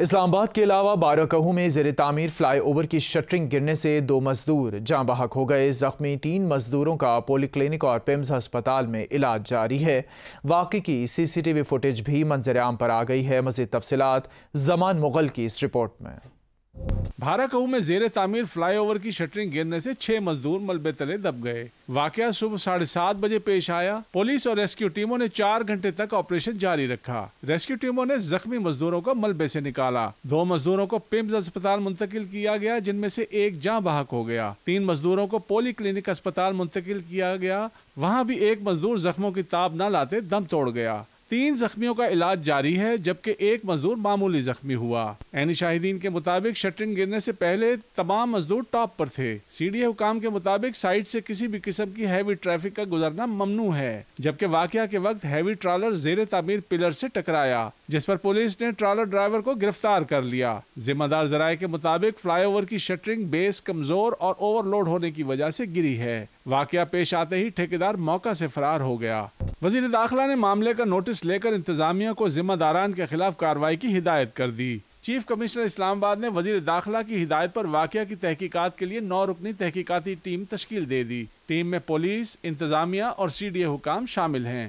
इस्लामाबाद के अलावा बाराकहू में जेर तामीर फ्लाई ओवर की शटरिंग गिरने से दो मजदूर जाँ बहक हो गए जख्मी तीन मजदूरों का पोली क्लिनिक और पिम्स अस्पताल में इलाज जारी है वाकई की C C T V footage भी मंजर आम पर आ गई है मजीद तफसलत जमान मुगल की इस रिपोर्ट में भाराकऊ में जेर तामीर फ्लाईओवर की शटरिंग गिरने से छह मजदूर मलबे तले दब गए वाक सुबह साढ़े सात बजे पेश आया पुलिस और रेस्क्यू टीमों ने चार घंटे तक ऑपरेशन जारी रखा रेस्क्यू टीमों ने जख्मी मजदूरों को मलबे से निकाला दो मजदूरों को पिम्स अस्पताल मुंतकिल किया गया जिनमें से एक जहाँ बाहक हो गया तीन मजदूरों को पोली क्लिनिक अस्पताल मुंतकिल किया गया वहाँ भी एक मजदूर जख्मों की ताब न लाते दम तोड़ गया तीन जख्मियों का इलाज जारी है जबकि एक मजदूर मामूली जख्मी हुआ एनी शाहिदीन के मुताबिक शटरिंग गिरने से पहले तमाम मजदूर टॉप पर थे सी डी हुकाम के मुताबिक साइट से किसी भी किस्म की हैवी ट्रैफिक का गुजरना ममनू है जबकि वाकया के वक्त हैवी ट्रॉलर जेर तमीर पिलर से टकराया जिस पर पुलिस ने ट्रॉलर ड्राइवर को गिरफ्तार कर लिया जिम्मेदार जराये के मुताबिक फ्लाईओवर की शटरिंग बेस कमजोर और ओवरलोड होने की वजह से गिरी है वाकया पेश आते ही ठेकेदार मौका से फरार हो गया वजीर दाखिला ने मामले का नोटिस लेकर इंतजामिया को जिम्मेदारान के खिलाफ कार्रवाई की हिदायत कर दी चीफ कमिश्नर इस्लामाबाद ने वजीर दाखिला की हिदायत पर वाक़ की तहकीकात के लिए नौ रुकनी तहकीकती टीम तश्ल दे दी टीम में पुलिस इंतजामिया और सी डी ए हुकाम शामिल हैं